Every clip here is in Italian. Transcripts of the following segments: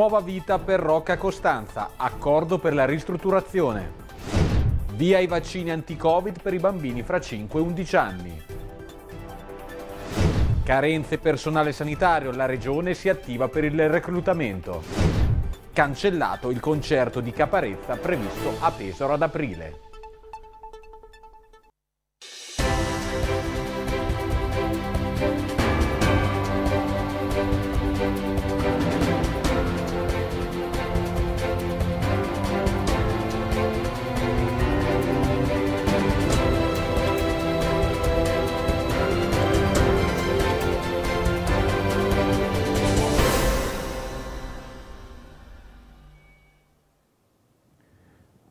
nuova vita per Rocca Costanza, accordo per la ristrutturazione. Via i vaccini anti-Covid per i bambini fra 5 e 11 anni. Carenze personale sanitario, la regione si attiva per il reclutamento. Cancellato il concerto di Caparezza previsto a Pesaro ad aprile.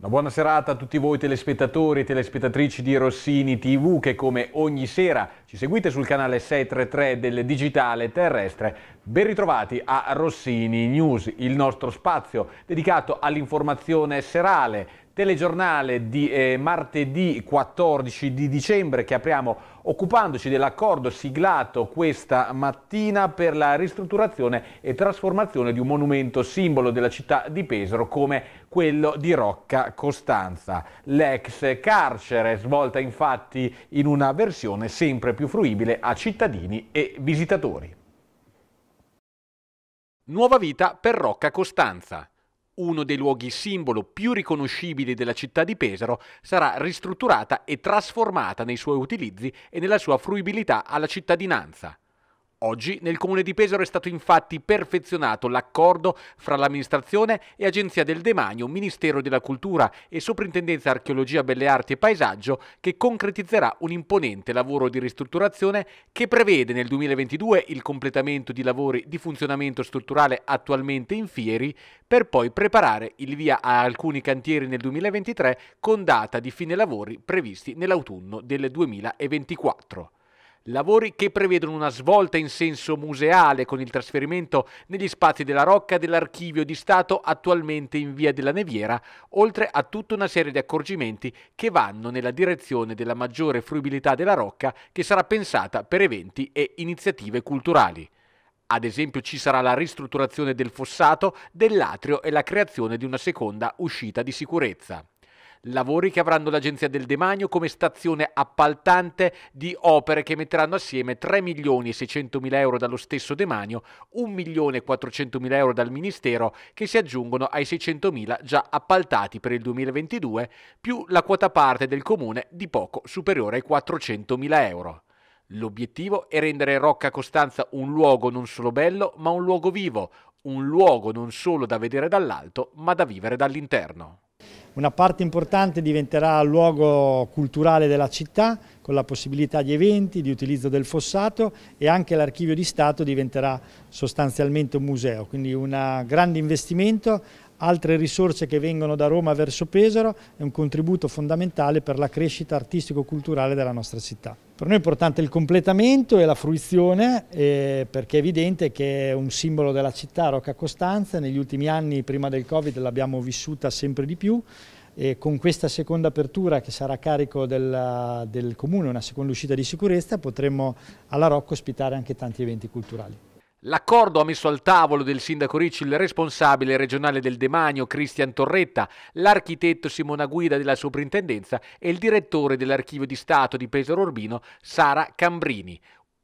buona serata a tutti voi telespettatori e telespettatrici di Rossini TV che come ogni sera ci seguite sul canale 633 del digitale terrestre. Ben ritrovati a Rossini News, il nostro spazio dedicato all'informazione serale telegiornale di eh, martedì 14 di dicembre che apriamo occupandoci dell'accordo siglato questa mattina per la ristrutturazione e trasformazione di un monumento simbolo della città di Pesaro come quello di Rocca Costanza. L'ex carcere svolta infatti in una versione sempre più fruibile a cittadini e visitatori. Nuova vita per Rocca Costanza uno dei luoghi simbolo più riconoscibili della città di Pesaro, sarà ristrutturata e trasformata nei suoi utilizzi e nella sua fruibilità alla cittadinanza. Oggi nel comune di Pesaro è stato infatti perfezionato l'accordo fra l'amministrazione e Agenzia del Demanio, Ministero della Cultura e Soprintendenza Archeologia, Belle Arti e Paesaggio che concretizzerà un imponente lavoro di ristrutturazione che prevede nel 2022 il completamento di lavori di funzionamento strutturale attualmente in fieri per poi preparare il via a alcuni cantieri nel 2023 con data di fine lavori previsti nell'autunno del 2024. Lavori che prevedono una svolta in senso museale con il trasferimento negli spazi della Rocca dell'archivio di Stato attualmente in via della Neviera, oltre a tutta una serie di accorgimenti che vanno nella direzione della maggiore fruibilità della Rocca che sarà pensata per eventi e iniziative culturali. Ad esempio ci sarà la ristrutturazione del fossato, dell'atrio e la creazione di una seconda uscita di sicurezza. Lavori che avranno l'Agenzia del Demanio come stazione appaltante di opere che metteranno assieme 3 milioni e 600 mila euro dallo stesso Demanio, 1 milione e 400 mila euro dal Ministero che si aggiungono ai 600 mila già appaltati per il 2022, più la quota parte del Comune di poco superiore ai 400 mila euro. L'obiettivo è rendere Rocca Costanza un luogo non solo bello, ma un luogo vivo, un luogo non solo da vedere dall'alto, ma da vivere dall'interno. Una parte importante diventerà luogo culturale della città, con la possibilità di eventi, di utilizzo del fossato e anche l'archivio di Stato diventerà sostanzialmente un museo, quindi un grande investimento, altre risorse che vengono da Roma verso Pesaro e un contributo fondamentale per la crescita artistico-culturale della nostra città. Per noi è importante il completamento e la fruizione eh, perché è evidente che è un simbolo della città Rocca Costanza, negli ultimi anni prima del Covid l'abbiamo vissuta sempre di più e con questa seconda apertura che sarà a carico del, del Comune, una seconda uscita di sicurezza, potremo alla Rocca ospitare anche tanti eventi culturali. L'accordo ha messo al tavolo del sindaco Ricci il responsabile regionale del demanio Cristian Torretta, l'architetto Simona Guida della soprintendenza e il direttore dell'archivio di Stato di Pesaro Urbino Sara Cambrini.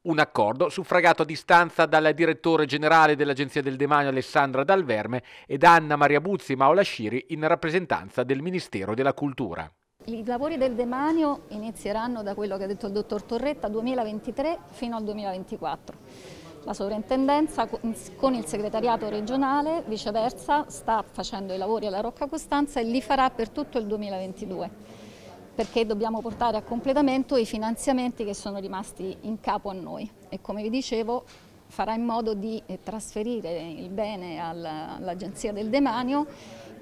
Un accordo suffragato a distanza dal direttore generale dell'Agenzia del Demanio Alessandra Dalverme ed Anna Maria Buzzi e Maola Sciri in rappresentanza del Ministero della Cultura. I lavori del demanio inizieranno da quello che ha detto il dottor Torretta 2023 fino al 2024. La sovrintendenza con il segretariato regionale viceversa sta facendo i lavori alla Rocca Costanza e li farà per tutto il 2022 perché dobbiamo portare a completamento i finanziamenti che sono rimasti in capo a noi e come vi dicevo farà in modo di eh, trasferire il bene all'Agenzia del Demanio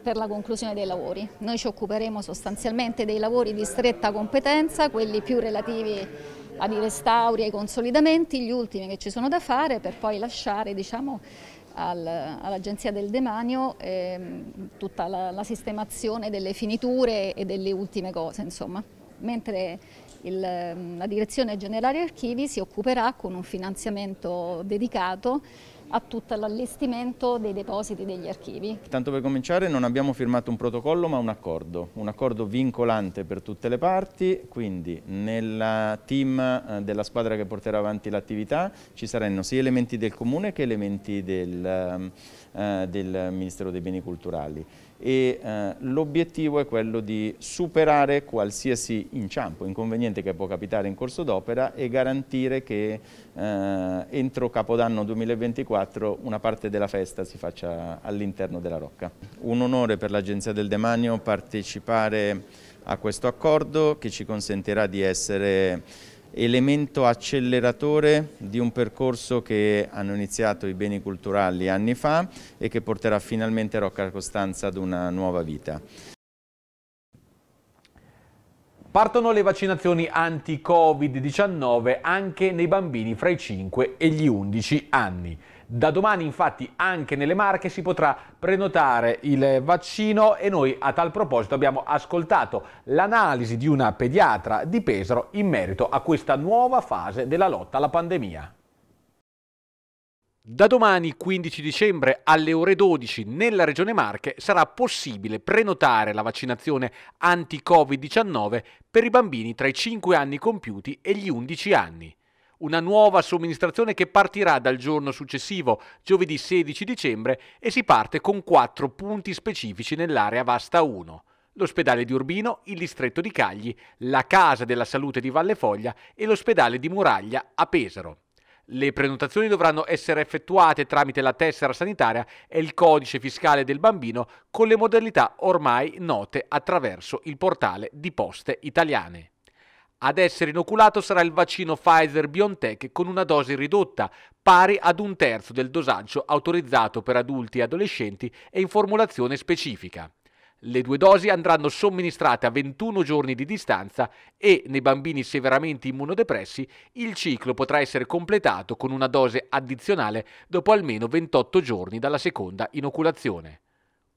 per la conclusione dei lavori. Noi ci occuperemo sostanzialmente dei lavori di stretta competenza, quelli più relativi ai restauri, ai consolidamenti, gli ultimi che ci sono da fare per poi lasciare diciamo, all'Agenzia del Demanio eh, tutta la, la, sistemazione delle finiture e delle ultime cose. Insomma mentre il, mm, la Direzione Generale Archivi si occuperà con un finanziamento dedicato a tutto l'allestimento dei depositi degli archivi. Tanto per cominciare non abbiamo firmato un protocollo ma un accordo, un accordo vincolante per tutte le parti, quindi nella team eh, della squadra che porterà avanti l'attività ci saranno sia elementi del comune che elementi del, mm, eh, del Ministero dei Beni Culturali e eh, l'obiettivo è quello di superare qualsiasi inciampo, inconveniente che può capitare in corso d'opera e garantire che eh, entro Capodanno 2024 una parte della festa si faccia all'interno della Rocca. Un onore per l'Agenzia del Demanio partecipare a questo accordo che ci consentirà di essere elemento acceleratore di un percorso che hanno iniziato i beni culturali anni fa e che porterà finalmente Rocca Costanza ad una nuova vita. Partono le vaccinazioni anti-Covid-19 anche nei bambini fra i 5 e gli 11 anni. Da domani infatti anche nelle Marche si potrà prenotare il vaccino e noi a tal proposito abbiamo ascoltato l'analisi di una pediatra di Pesaro in merito a questa nuova fase della lotta alla pandemia. Da domani 15 dicembre alle ore 12 nella Regione Marche sarà possibile prenotare la vaccinazione anti-Covid-19 per i bambini tra i 5 anni compiuti e gli 11 anni una nuova somministrazione che partirà dal giorno successivo, giovedì 16 dicembre, e si parte con quattro punti specifici nell'area Vasta 1 l'ospedale di Urbino, il distretto di Cagli, la Casa della Salute di Valle Foglia e l'ospedale di Muraglia a Pesaro. Le prenotazioni dovranno essere effettuate tramite la tessera sanitaria e il codice fiscale del bambino con le modalità ormai note attraverso il portale di poste italiane. Ad essere inoculato sarà il vaccino Pfizer-BioNTech con una dose ridotta, pari ad un terzo del dosaggio autorizzato per adulti e adolescenti e in formulazione specifica. Le due dosi andranno somministrate a 21 giorni di distanza e nei bambini severamente immunodepressi il ciclo potrà essere completato con una dose addizionale dopo almeno 28 giorni dalla seconda inoculazione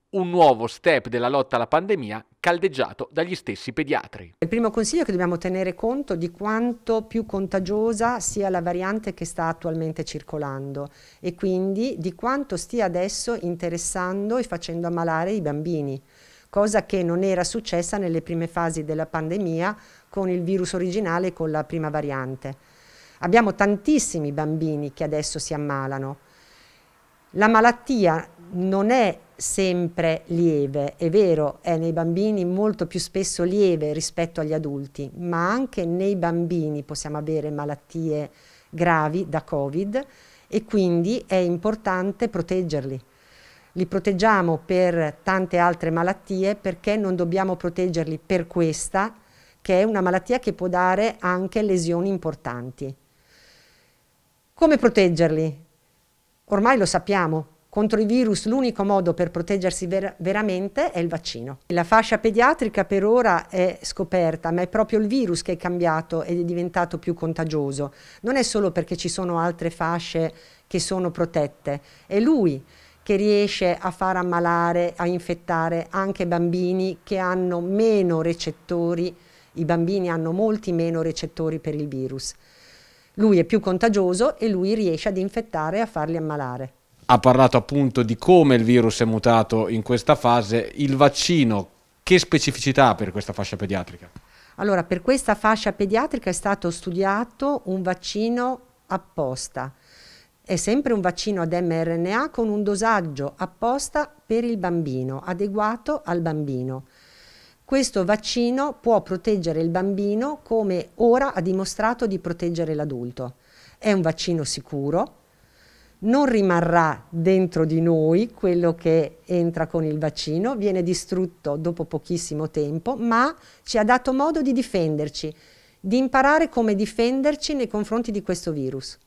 un nuovo step della lotta alla pandemia caldeggiato dagli stessi pediatri. Il primo consiglio è che dobbiamo tenere conto di quanto più contagiosa sia la variante che sta attualmente circolando e quindi di quanto stia adesso interessando e facendo ammalare i bambini, cosa che non era successa nelle prime fasi della pandemia con il virus originale e con la prima variante. Abbiamo tantissimi bambini che adesso si ammalano. La malattia non è sempre lieve, è vero, è nei bambini molto più spesso lieve rispetto agli adulti, ma anche nei bambini possiamo avere malattie gravi da Covid e quindi è importante proteggerli. Li proteggiamo per tante altre malattie perché non dobbiamo proteggerli per questa, che è una malattia che può dare anche lesioni importanti. Come proteggerli? Ormai lo sappiamo, contro i virus l'unico modo per proteggersi ver veramente è il vaccino. La fascia pediatrica per ora è scoperta, ma è proprio il virus che è cambiato ed è diventato più contagioso. Non è solo perché ci sono altre fasce che sono protette, è lui che riesce a far ammalare, a infettare anche bambini che hanno meno recettori, i bambini hanno molti meno recettori per il virus. Lui è più contagioso e lui riesce ad infettare e a farli ammalare ha parlato appunto di come il virus è mutato in questa fase, il vaccino che specificità ha per questa fascia pediatrica? Allora, per questa fascia pediatrica è stato studiato un vaccino apposta. È sempre un vaccino ad mRNA con un dosaggio apposta per il bambino, adeguato al bambino. Questo vaccino può proteggere il bambino come ora ha dimostrato di proteggere l'adulto. È un vaccino sicuro, non rimarrà dentro di noi quello che entra con il vaccino, viene distrutto dopo pochissimo tempo, ma ci ha dato modo di difenderci, di imparare come difenderci nei confronti di questo virus.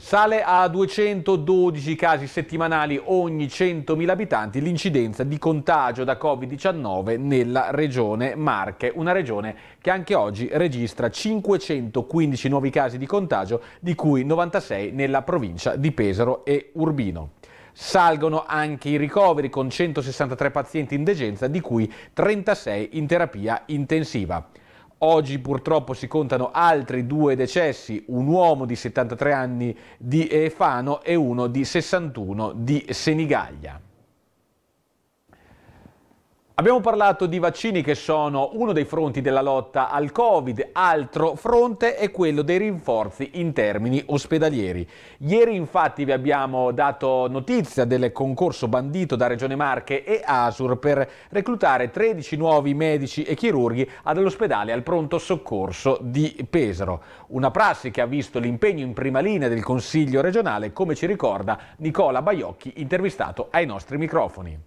Sale a 212 casi settimanali ogni 100.000 abitanti l'incidenza di contagio da Covid-19 nella regione Marche, una regione che anche oggi registra 515 nuovi casi di contagio, di cui 96 nella provincia di Pesaro e Urbino. Salgono anche i ricoveri con 163 pazienti in degenza, di cui 36 in terapia intensiva. Oggi purtroppo si contano altri due decessi, un uomo di 73 anni di Efano e uno di 61 di Senigallia. Abbiamo parlato di vaccini che sono uno dei fronti della lotta al Covid, altro fronte è quello dei rinforzi in termini ospedalieri. Ieri infatti vi abbiamo dato notizia del concorso bandito da Regione Marche e Asur per reclutare 13 nuovi medici e chirurghi all'ospedale al pronto soccorso di Pesaro. Una prassi che ha visto l'impegno in prima linea del Consiglio regionale, come ci ricorda Nicola Baiocchi intervistato ai nostri microfoni.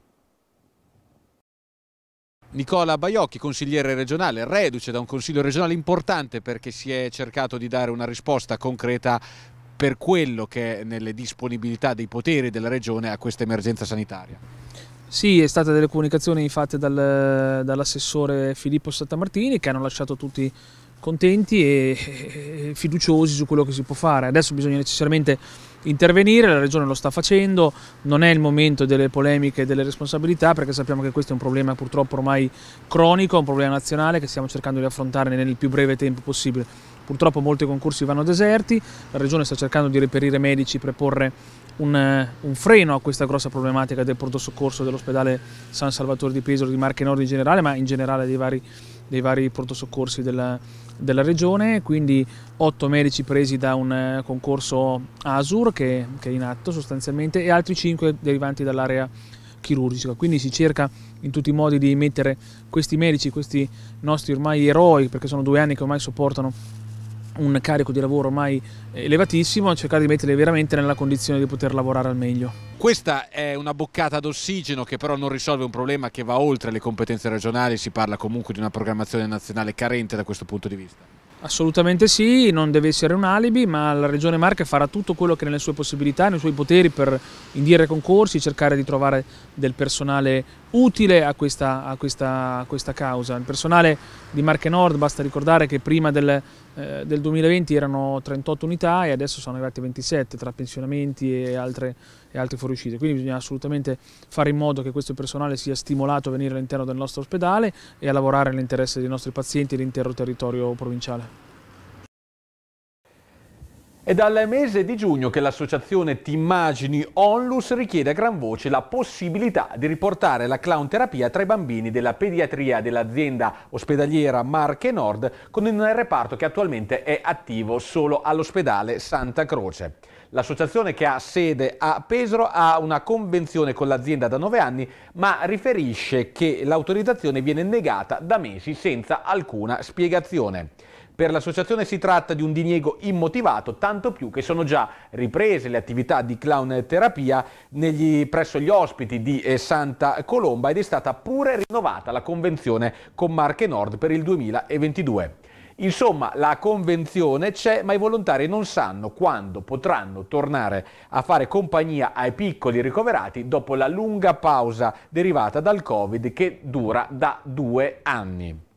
Nicola Baiocchi, consigliere regionale, reduce da un consiglio regionale importante perché si è cercato di dare una risposta concreta per quello che è nelle disponibilità dei poteri della regione a questa emergenza sanitaria. Sì, è stata delle comunicazioni fatte dal, dall'assessore Filippo Sattamartini che hanno lasciato tutti contenti e, e, fiduciosi su quello che si può fare. Adesso bisogna necessariamente intervenire, la Regione lo sta facendo, non è il momento delle polemiche e delle responsabilità perché sappiamo che questo è un problema purtroppo ormai cronico, un problema nazionale che stiamo cercando di affrontare nel più breve tempo possibile. Purtroppo molti concorsi vanno deserti, la Regione sta cercando di reperire medici per porre un, eh, un, freno a questa grossa problematica del pronto soccorso dell'ospedale San Salvatore di Pesaro, di Marche Nord in generale, ma in generale dei vari dei vari pronto soccorsi della, della regione, quindi otto medici presi da un eh, concorso ASUR che, che è in atto sostanzialmente e altri cinque derivanti dall'area chirurgica. Quindi si cerca in tutti i modi di mettere questi medici, questi nostri ormai eroi, perché sono due anni che ormai sopportano un carico di lavoro ormai elevatissimo, cercare di metterli veramente nella condizione di poter lavorare al meglio. Questa è una boccata d'ossigeno che però non risolve un problema che va oltre le competenze regionali, si parla comunque di una programmazione nazionale carente da questo punto di vista. Assolutamente sì, non deve essere un alibi, ma la Regione Marche farà tutto quello che è nelle sue possibilità, nei suoi poteri per indire concorsi, cercare di trovare del personale utile a questa, a questa, a questa causa. Il personale di Marche Nord, basta ricordare che prima del, eh, del 2020 erano 38 unità e adesso sono arrivate 27 tra pensionamenti e altre, e altre fuoriuscite. Quindi bisogna assolutamente fare in modo che questo personale sia stimolato a venire all'interno del nostro ospedale e a lavorare nell'interesse dei nostri pazienti e dell'intero territorio provinciale. È dal mese di giugno che l'associazione Timmagini Onlus richiede a gran voce la possibilità di riportare la clown terapia tra i bambini della pediatria dell'azienda ospedaliera Marche Nord con un reparto che attualmente è attivo solo all'ospedale Santa Croce. L'associazione che ha sede a Pesaro ha una convenzione con l'azienda da nove anni ma riferisce che l'autorizzazione viene negata da mesi senza alcuna spiegazione. Per l'associazione si tratta di un diniego immotivato, tanto più che sono già riprese le attività di clown terapia negli, presso gli ospiti di eh, Santa Colomba ed è stata pure rinnovata la convenzione con Marche Nord per il 2022. Insomma, la convenzione c'è, ma i volontari non sanno quando potranno tornare a fare compagnia ai piccoli ricoverati dopo la lunga pausa derivata dal Covid che dura da due anni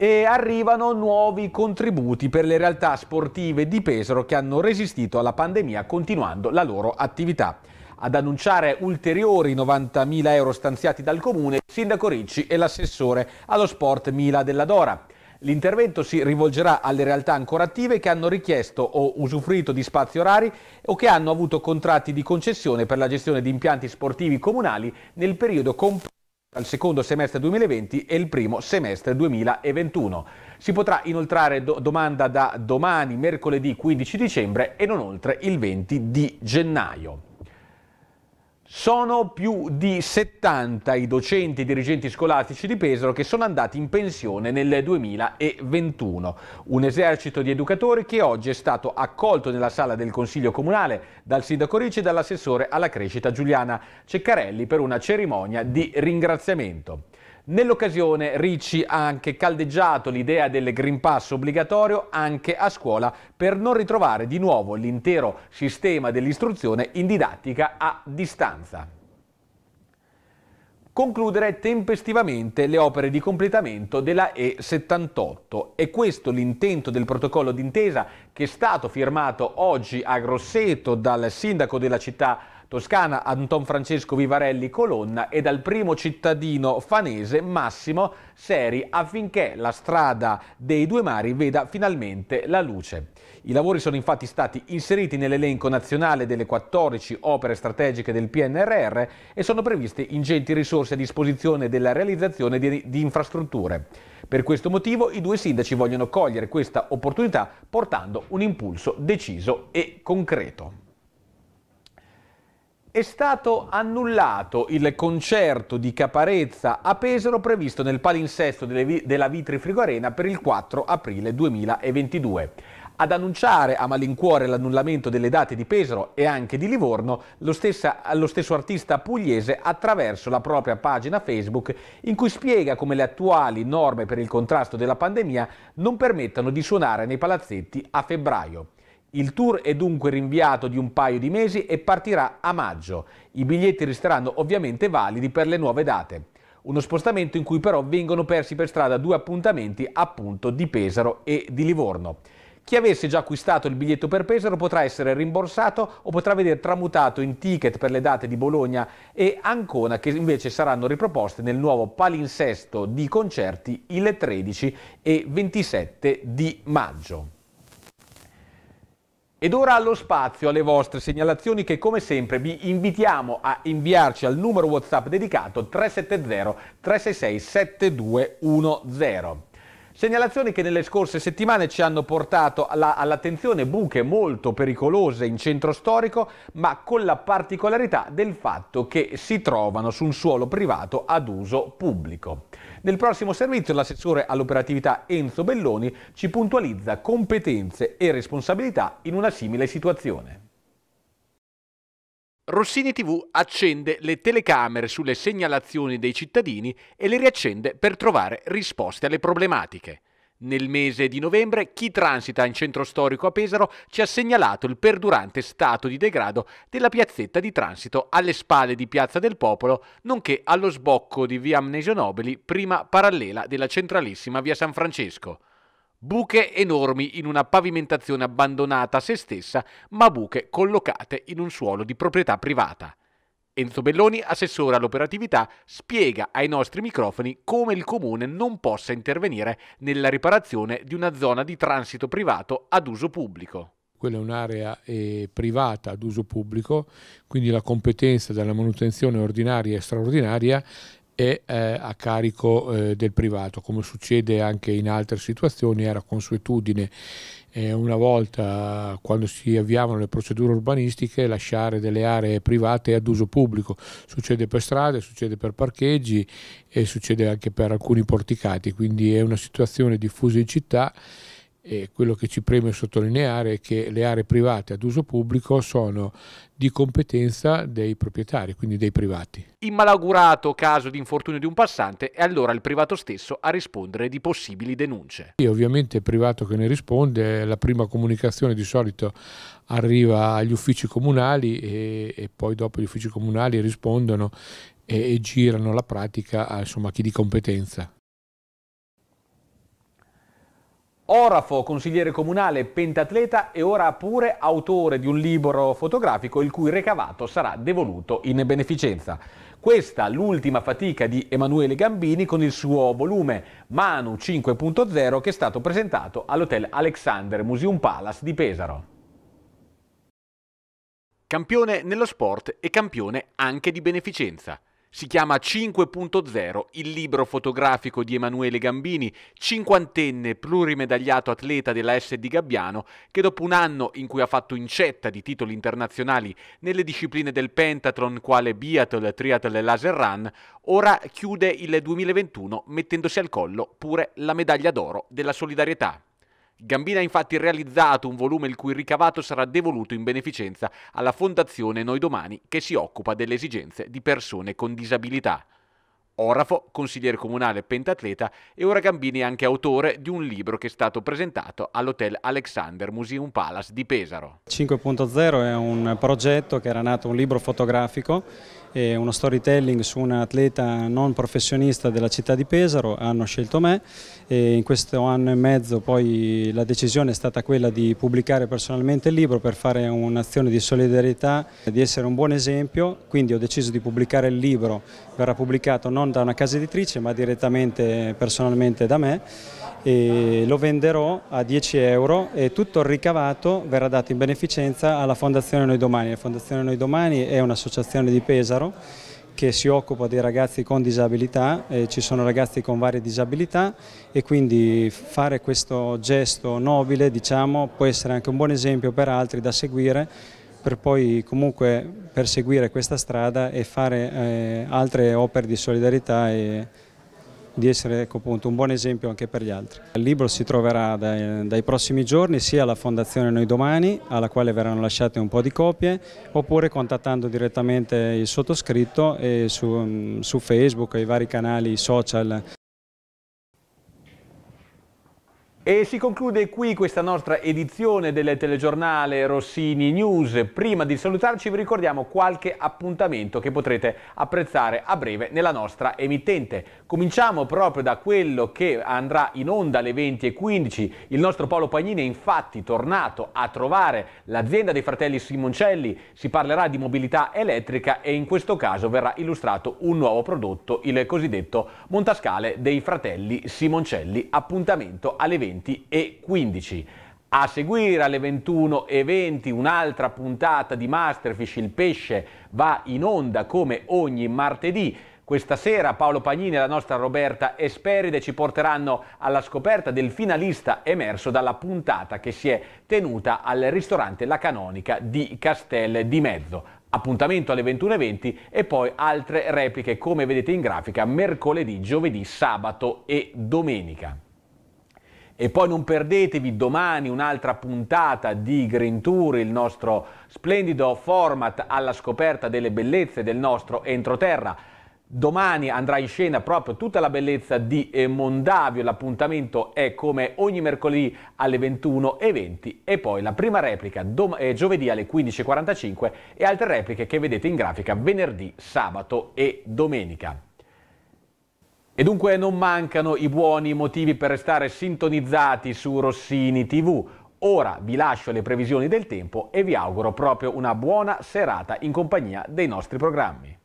e arrivano nuovi contributi per le realtà sportive di Pesaro che hanno resistito alla pandemia continuando la loro attività. Ad annunciare ulteriori 90.000 euro stanziati dal comune, il sindaco Ricci e l'assessore allo sport Mila della Dora. L'intervento si rivolgerà alle realtà ancora attive che hanno richiesto o usufruito di spazi orari o che hanno avuto contratti di concessione per la gestione di impianti sportivi comunali nel periodo compreso al secondo semestre 2020 e il primo semestre 2021. Si potrà inoltrare do domanda da domani, mercoledì 15 dicembre e non oltre il 20 di gennaio. Sono più di 70 i docenti e dirigenti scolastici di Pesaro che sono andati in pensione nel 2021. Un esercito di educatori che oggi è stato accolto nella sala del Consiglio Comunale dal Sindaco Ricci e dall'assessore alla crescita Giuliana Ceccarelli per una cerimonia di ringraziamento. Nell'occasione Ricci ha anche caldeggiato l'idea del Green Pass obbligatorio anche a scuola per non ritrovare di nuovo l'intero sistema dell'istruzione in didattica a distanza concludere tempestivamente le opere di completamento della E78. È questo l'intento del protocollo d'intesa che è stato firmato oggi a Grosseto dal sindaco della città Toscana Anton Francesco Vivarelli Colonna e dal primo cittadino fanese Massimo Seri affinché la strada dei due mari veda finalmente la luce. I lavori sono infatti stati inseriti nell'elenco nazionale delle 14 opere strategiche del PNRR e sono previste ingenti risorse a disposizione della realizzazione di, di infrastrutture. Per questo motivo i due sindaci vogliono cogliere questa opportunità portando un impulso deciso e concreto è stato annullato il concerto di Caparezza a Pesaro previsto nel palinsesto della Vitri Frigorena per il 4 aprile 2022. Ad annunciare a malincuore l'annullamento delle date di Pesaro e anche di Livorno, lo, stessa, lo stesso artista pugliese attraverso la propria pagina Facebook in cui spiega come le attuali norme per il contrasto della pandemia non permettano di suonare nei palazzetti a febbraio. Il tour è dunque rinviato di un paio di mesi e partirà a maggio. I biglietti resteranno ovviamente validi per le nuove date. Uno spostamento in cui però vengono persi per strada due appuntamenti appunto di Pesaro e di Livorno. Chi avesse già acquistato il biglietto per Pesaro potrà essere rimborsato o potrà vedere tramutato in ticket per le date di Bologna e Ancona che invece saranno riproposte nel nuovo palinsesto di concerti il 13 e 27 di maggio. Ed ora allo spazio alle vostre segnalazioni che come sempre vi invitiamo a inviarci al numero WhatsApp dedicato 370 366 7210. Segnalazioni che nelle scorse settimane ci hanno portato all'attenzione buche molto pericolose in centro storico, ma con la particolarità del fatto che si trovano su un suolo privato ad uso pubblico. Nel prossimo servizio l'assessore all'operatività Enzo Belloni ci puntualizza competenze e responsabilità in una simile situazione. Rossini TV accende le telecamere sulle segnalazioni dei cittadini e le riaccende per trovare risposte alle problematiche. Nel mese di novembre chi transita in centro storico a Pesaro ci ha segnalato il perdurante stato di degrado della piazzetta di transito alle spalle di Piazza del Popolo, nonché allo sbocco di via Amnesio Nobili, prima parallela della centralissima via San Francesco. Buche enormi in una pavimentazione abbandonata a se stessa, ma buche collocate in un suolo di proprietà privata. Enzo Belloni, assessore all'operatività, spiega ai nostri microfoni come il comune non possa intervenire nella riparazione di una zona di transito privato ad uso pubblico. Quella è un'area eh, privata ad uso pubblico, quindi la competenza della manutenzione ordinaria e straordinaria è eh, a carico eh, del privato, come succede anche in altre situazioni, era consuetudine una volta quando si avviavano le procedure urbanistiche lasciare delle aree private ad uso pubblico. Succede per strade, succede per parcheggi e succede anche per alcuni porticati, quindi è una situazione diffusa in città e quello che ci preme sottolineare è che le aree private ad uso pubblico sono di competenza dei proprietari, quindi dei privati. In malaugurato caso di infortunio di un passante è allora il privato stesso a rispondere di possibili denunce. E ovviamente il privato che ne risponde, la prima comunicazione di solito arriva agli uffici comunali e, e poi dopo gli uffici comunali rispondono e, e girano la pratica a chi di competenza. Orafo, consigliere comunale, pentatleta e ora pure autore di un libro fotografico il cui recavato sarà devoluto in beneficenza. Questa l'ultima fatica di Emanuele Gambini con il suo volume Manu 5.0 che è stato presentato all'Hotel Alexander Museum Palace di Pesaro. Campione nello sport e campione anche di beneficenza. Si chiama 5.0, il libro fotografico di Emanuele Gambini, cinquantenne plurimedagliato atleta della SD Gabbiano, che dopo un anno in cui ha fatto incetta di titoli internazionali nelle discipline del pentathlon quale biathlon, triathlon e laser run, ora chiude il 2021 mettendosi al collo pure la medaglia d'oro della solidarietà. Gambina ha infatti realizzato un volume il cui ricavato sarà devoluto in beneficenza alla Fondazione Noi Domani che si occupa delle esigenze di persone con disabilità orafo, consigliere comunale pentatleta e ora Gambini è anche autore di un libro che è stato presentato all'Hotel Alexander Museum Palace di Pesaro. 5.0 è un progetto che era nato un libro fotografico e uno storytelling su un atleta non professionista della città di Pesaro, hanno scelto me e in questo anno e mezzo poi la decisione è stata quella di pubblicare personalmente il libro per fare un'azione di solidarietà, di essere un buon esempio, quindi ho deciso di pubblicare il libro, verrà pubblicato non non da una casa editrice ma direttamente personalmente da me e lo venderò a 10 euro e tutto il ricavato verrà dato in beneficenza alla Fondazione Noi Domani. La Fondazione Noi Domani è un'associazione di Pesaro che si occupa dei ragazzi con disabilità, eh, ci sono ragazzi con varie disabilità e quindi fare questo gesto nobile diciamo, può essere anche un buon esempio per altri da seguire per poi comunque perseguire questa strada e fare eh, altre opere di solidarietà e di essere ecco, appunto, un buon esempio anche per gli altri. Il libro si troverà dai, dai prossimi giorni sia alla Fondazione Noi Domani, alla quale verranno lasciate un po' di copie, oppure contattando direttamente il sottoscritto su, mm, su Facebook e i vari canali social. E si conclude qui questa nostra edizione del telegiornale Rossini News. Prima di salutarci vi ricordiamo qualche appuntamento che potrete apprezzare a breve nella nostra emittente. Cominciamo proprio da quello che andrà in onda alle 20.15. Il nostro Paolo Pagnini è infatti tornato a trovare l'azienda dei fratelli Simoncelli. Si parlerà di mobilità elettrica e in questo caso verrà illustrato un nuovo prodotto, il cosiddetto montascale dei fratelli Simoncelli. Appuntamento alle 20.15. 20.15. A seguire alle 21.20 un'altra puntata di Masterfish, il pesce va in onda come ogni martedì. Questa sera Paolo Pagnini e la nostra Roberta Esperide ci porteranno alla scoperta del finalista emerso dalla puntata che si è tenuta al ristorante La Canonica di Castel di Mezzo. Appuntamento alle 21.20 e poi altre repliche come vedete in grafica mercoledì, giovedì, sabato e domenica. E poi non perdetevi domani un'altra puntata di Green Tour, il nostro splendido format alla scoperta delle bellezze del nostro entroterra. Domani andrà in scena proprio tutta la bellezza di eh, Mondavio, l'appuntamento è come ogni mercoledì alle 21.20 e poi la prima replica eh, giovedì alle 15.45 e altre repliche che vedete in grafica venerdì, sabato e domenica. E dunque non mancano i buoni motivi per restare sintonizzati su Rossini TV. Ora vi lascio le previsioni del tempo e vi auguro proprio una buona serata in compagnia dei nostri programmi.